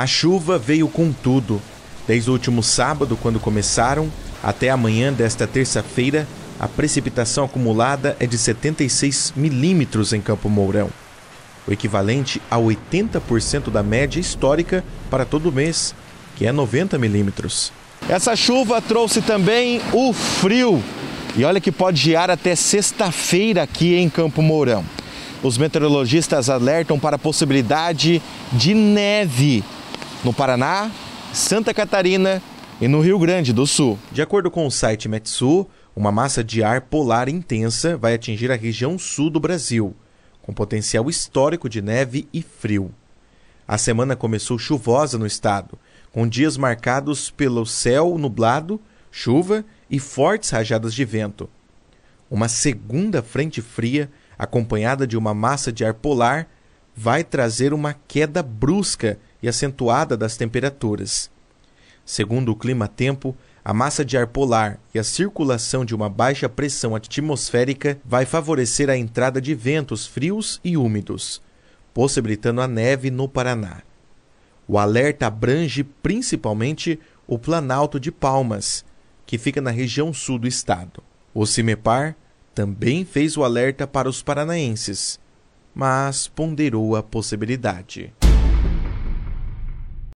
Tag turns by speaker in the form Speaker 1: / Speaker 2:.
Speaker 1: A chuva veio com tudo. Desde o último sábado, quando começaram, até amanhã desta terça-feira, a precipitação acumulada é de 76 milímetros em Campo Mourão, o equivalente a 80% da média histórica para todo mês, que é 90 milímetros. Essa chuva trouxe também o frio. E olha que pode gear até sexta-feira aqui em Campo Mourão. Os meteorologistas alertam para a possibilidade de neve no Paraná, Santa Catarina e no Rio Grande do Sul. De acordo com o site Metsu, uma massa de ar polar intensa vai atingir a região sul do Brasil, com potencial histórico de neve e frio. A semana começou chuvosa no estado, com dias marcados pelo céu nublado, chuva e fortes rajadas de vento. Uma segunda frente fria, acompanhada de uma massa de ar polar, vai trazer uma queda brusca e acentuada das temperaturas. Segundo o clima-tempo, a massa de ar polar e a circulação de uma baixa pressão atmosférica vai favorecer a entrada de ventos frios e úmidos, possibilitando a neve no Paraná. O alerta abrange principalmente o Planalto de Palmas, que fica na região sul do estado. O CIMEPAR também fez o alerta para os paranaenses, mas ponderou a possibilidade.